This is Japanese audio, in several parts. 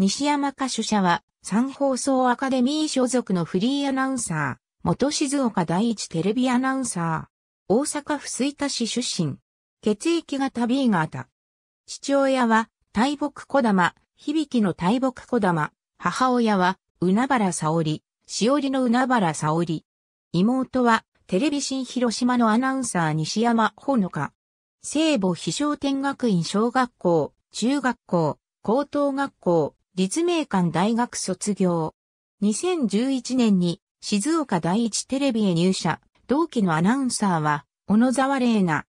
西山歌手社は、三放送アカデミー所属のフリーアナウンサー、元静岡第一テレビアナウンサー、大阪府水田市出身、血液型 B 型。父親は、大木小玉、響の大木小玉、母親は、海原沙織、しおりの海原沙織。妹は、テレビ新広島のアナウンサー西山ほのか。聖母飛翔天学院小学校、中学校、高等学校、立命館大学卒業。2011年に静岡第一テレビへ入社、同期のアナウンサーは小野沢玲奈。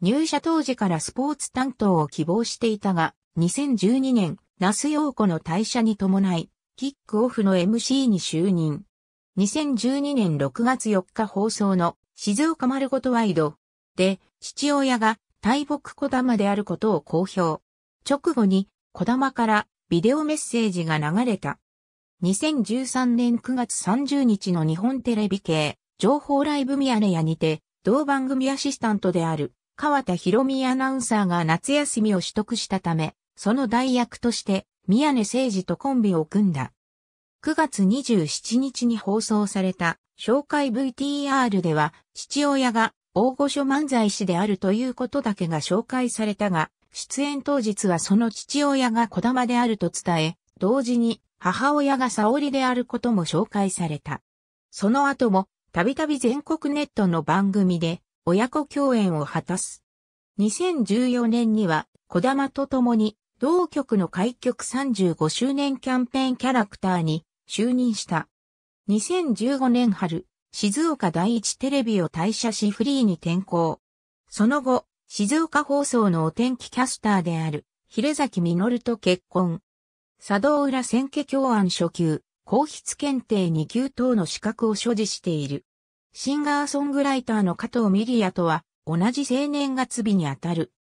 入社当時からスポーツ担当を希望していたが、2012年、那須陽子の退社に伴い、キックオフの MC に就任。2012年6月4日放送の静岡丸ごとワイドで父親が大木小玉であることを公表。直後に小玉からビデオメッセージが流れた。2013年9月30日の日本テレビ系情報ライブミヤネ屋にて、同番組アシスタントである川田博美アナウンサーが夏休みを取得したため、その代役として宮根誠二とコンビを組んだ。9月27日に放送された紹介 VTR では父親が大御所漫才師であるということだけが紹介されたが、出演当日はその父親が小玉であると伝え、同時に母親が沙織であることも紹介された。その後も、たびたび全国ネットの番組で、親子共演を果たす。2014年には、小玉と共に、同局の開局35周年キャンペーンキャラクターに就任した。2015年春、静岡第一テレビを退社しフリーに転向。その後、静岡放送のお天気キャスターである、秀崎実と結婚。佐藤浦選挙教案初級、皇室検定2級等の資格を所持している。シンガーソングライターの加藤ミリアとは、同じ青年月日にあたる。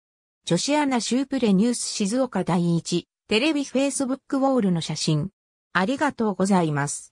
女子アナシュープレニュース静岡第一、テレビフェイスブックウォールの写真。ありがとうございます。